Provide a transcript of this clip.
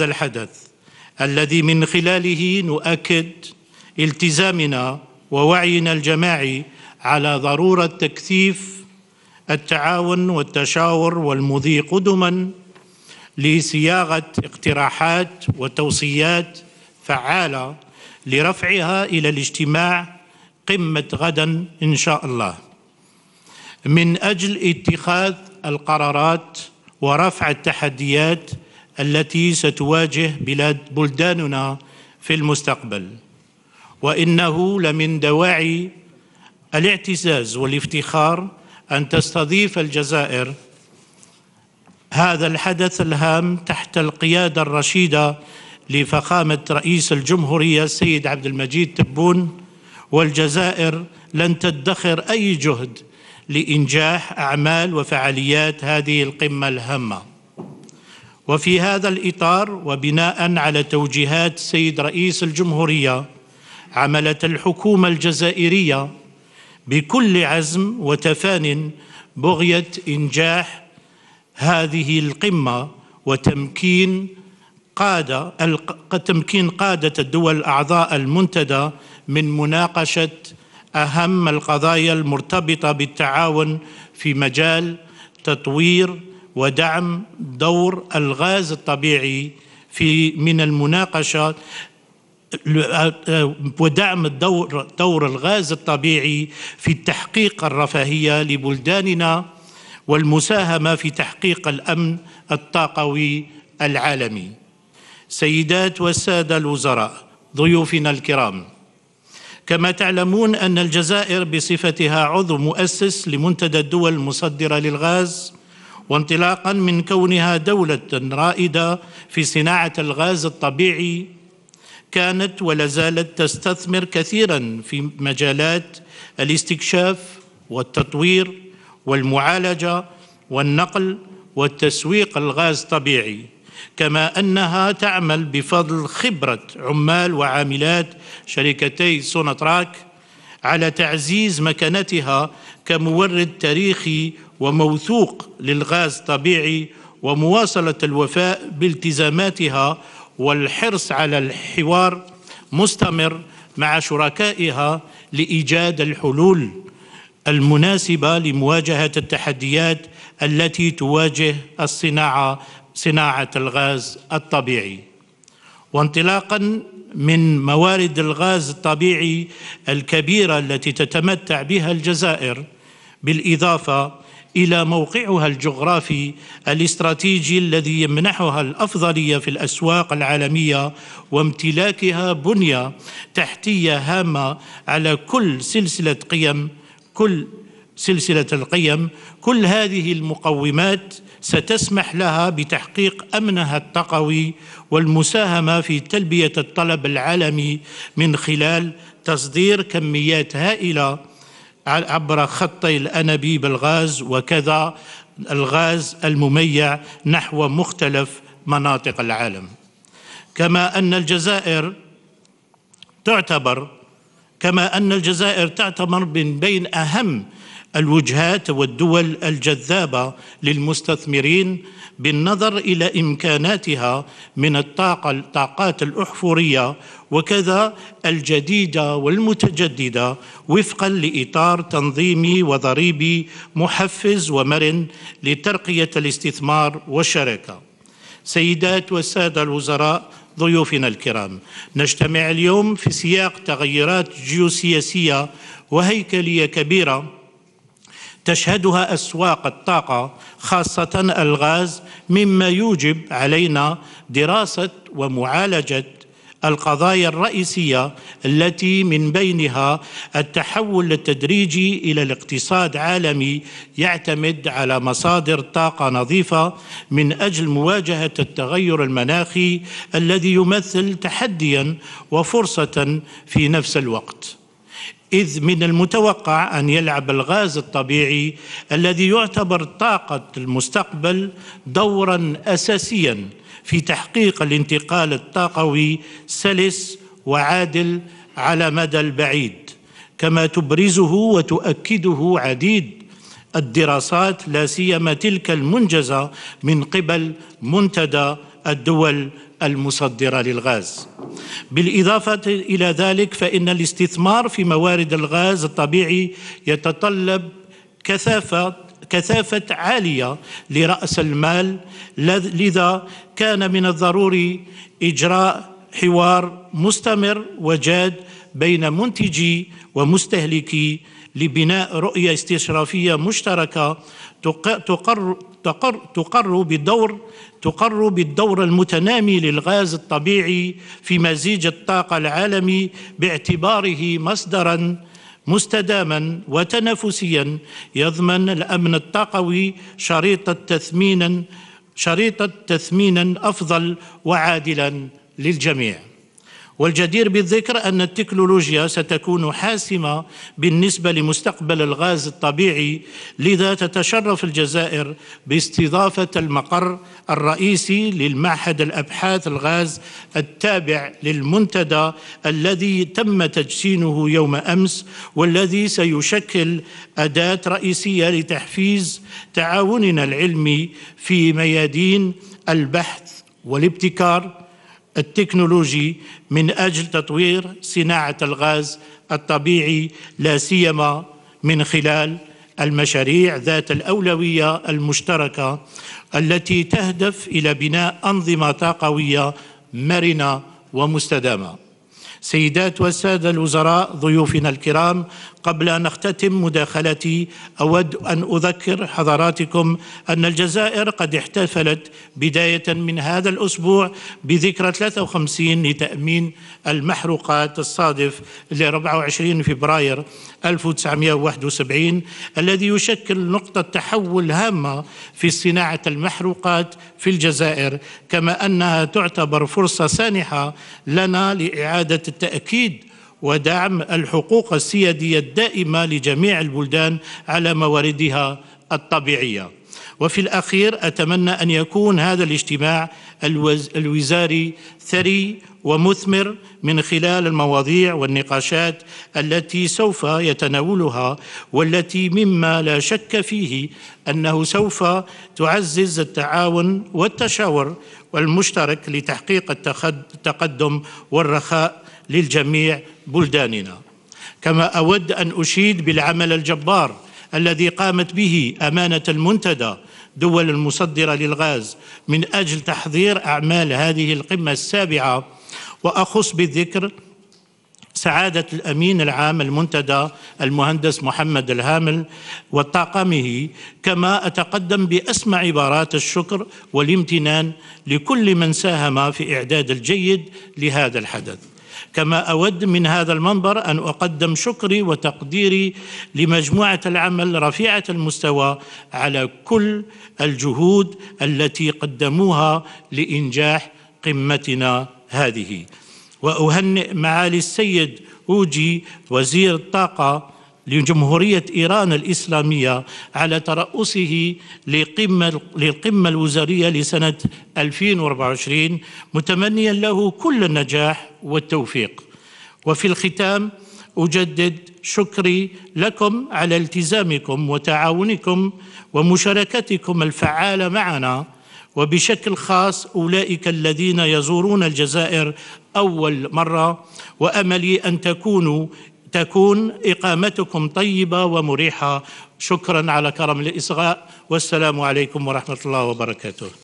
هذا الحدث الذي من خلاله نؤكد التزامنا ووعينا الجماعي على ضرورة تكثيف التعاون والتشاور والمضي قدما لصياغة اقتراحات وتوصيات فعالة لرفعها إلى الاجتماع قمة غدا إن شاء الله من أجل اتخاذ القرارات ورفع التحديات التي ستواجه بلاد بلداننا في المستقبل وإنه لمن دواعي الاعتزاز والافتخار أن تستضيف الجزائر هذا الحدث الهام تحت القيادة الرشيدة لفخامة رئيس الجمهورية السيد عبد المجيد تبون والجزائر لن تدخر أي جهد لإنجاح أعمال وفعاليات هذه القمة الهامة وفي هذا الإطار وبناء على توجيهات سيد رئيس الجمهورية عملت الحكومة الجزائرية بكل عزم وتفان بغية إنجاح هذه القمة وتمكين قادة تمكين قادة الدول الأعضاء المنتدى من مناقشة أهم القضايا المرتبطة بالتعاون في مجال تطوير ودعم دور الغاز الطبيعي في من المناقشة ودعم الدور دور الغاز الطبيعي في تحقيق الرفاهية لبلداننا والمساهمة في تحقيق الأمن الطاقوي العالمي سيدات والسادة الوزراء ضيوفنا الكرام كما تعلمون أن الجزائر بصفتها عضو مؤسس لمنتدى الدول المصدرة للغاز وانطلاقا من كونها دولة رائدة في صناعة الغاز الطبيعي كانت ولا زالت تستثمر كثيرا في مجالات الاستكشاف والتطوير والمعالجة والنقل والتسويق الغاز الطبيعي كما أنها تعمل بفضل خبرة عمال وعاملات شركتي سونتراك على تعزيز مكانتها كمورد تاريخي وموثوق للغاز طبيعي ومواصلة الوفاء بالتزاماتها والحرص على الحوار مستمر مع شركائها لإيجاد الحلول المناسبة لمواجهة التحديات التي تواجه الصناعة صناعة الغاز الطبيعي وانطلاقا من موارد الغاز الطبيعي الكبيرة التي تتمتع بها الجزائر بالإضافة الى موقعها الجغرافي الاستراتيجي الذي يمنحها الافضليه في الاسواق العالميه وامتلاكها بنيه تحتيه هامه على كل سلسله قيم كل سلسله القيم كل هذه المقومات ستسمح لها بتحقيق امنها التقوي والمساهمه في تلبيه الطلب العالمي من خلال تصدير كميات هائله عبر خطي الأنابيب الغاز وكذا الغاز المميع نحو مختلف مناطق العالم كما أن الجزائر تعتبر كما أن الجزائر تعتبر من بين أهم الوجهات والدول الجذابه للمستثمرين بالنظر الى امكاناتها من الطاقه الطاقات الاحفوريه وكذا الجديده والمتجدده وفقا لاطار تنظيمي وضريبي محفز ومرن لترقيه الاستثمار والشراكه. سيدات والساده الوزراء ضيوفنا الكرام نجتمع اليوم في سياق تغيرات جيوسياسيه وهيكليه كبيره تشهدها أسواق الطاقة خاصة الغاز مما يوجب علينا دراسة ومعالجة القضايا الرئيسية التي من بينها التحول التدريجي إلى الاقتصاد عالمي يعتمد على مصادر طاقة نظيفة من أجل مواجهة التغير المناخي الذي يمثل تحدياً وفرصة في نفس الوقت إذ من المتوقع أن يلعب الغاز الطبيعي الذي يعتبر طاقة المستقبل دورا أساسيا في تحقيق الانتقال الطاقوي سلس وعادل على مدى البعيد كما تبرزه وتؤكده عديد الدراسات لا سيما تلك المنجزه من قبل منتدى الدول المصدرة للغاز بالإضافة إلى ذلك فإن الاستثمار في موارد الغاز الطبيعي يتطلب كثافة كثافة عالية لرأس المال لذا كان من الضروري إجراء حوار مستمر وجاد بين منتجي ومستهلكي لبناء رؤية استشرافية مشتركة تقر تقر تقر بدور تقر بالدور المتنامي للغاز الطبيعي في مزيج الطاقة العالمي باعتباره مصدرا مستداما وتنافسيا يضمن الأمن الطاقوي شريطة تثمينا شريطة تثمينا أفضل وعادلا للجميع والجدير بالذكر أن التكنولوجيا ستكون حاسمة بالنسبة لمستقبل الغاز الطبيعي لذا تتشرف الجزائر باستضافة المقر الرئيسي للمعهد الأبحاث الغاز التابع للمنتدى الذي تم تجسينه يوم أمس والذي سيشكل أداة رئيسية لتحفيز تعاوننا العلمي في ميادين البحث والابتكار التكنولوجي من اجل تطوير صناعه الغاز الطبيعي لا سيما من خلال المشاريع ذات الاولويه المشتركه التي تهدف الى بناء انظمه طاقويه مرنه ومستدامه سيدات والساده الوزراء ضيوفنا الكرام قبل أن أختتم مداخلتي أود أن أذكر حضراتكم أن الجزائر قد احتفلت بداية من هذا الأسبوع بذكرى 53 لتأمين المحروقات الصادف ل 24 فبراير 1971 الذي يشكل نقطة تحول هامة في صناعة المحروقات في الجزائر كما أنها تعتبر فرصة سانحة لنا لإعادة التأكيد ودعم الحقوق السيادية الدائمة لجميع البلدان على مواردها الطبيعية وفي الأخير أتمنى أن يكون هذا الاجتماع الوزاري ثري ومثمر من خلال المواضيع والنقاشات التي سوف يتناولها والتي مما لا شك فيه أنه سوف تعزز التعاون والتشاور والمشترك لتحقيق التقدم والرخاء للجميع بلداننا كما أود أن أشيد بالعمل الجبار الذي قامت به أمانة المنتدى دول المصدرة للغاز من أجل تحضير أعمال هذه القمة السابعة وأخص بالذكر سعادة الأمين العام المنتدى المهندس محمد الهامل وطاقمه كما أتقدم بأسمى عبارات الشكر والامتنان لكل من ساهم في إعداد الجيد لهذا الحدث كما أود من هذا المنبر أن أقدم شكري وتقديري لمجموعة العمل رفيعة المستوى على كل الجهود التي قدموها لإنجاح قمتنا هذه وأهنئ معالي السيد أوجي وزير الطاقة لجمهورية إيران الإسلامية على ترأسه لقمة للقمة الوزارية لسنة 2024 متمنيا له كل النجاح والتوفيق وفي الختام أجدد شكري لكم على التزامكم وتعاونكم ومشاركتكم الفعالة معنا وبشكل خاص أولئك الذين يزورون الجزائر أول مرة وأملي أن تكونوا تكون إقامتكم طيبة ومريحة شكرا على كرم الإصغاء والسلام عليكم ورحمة الله وبركاته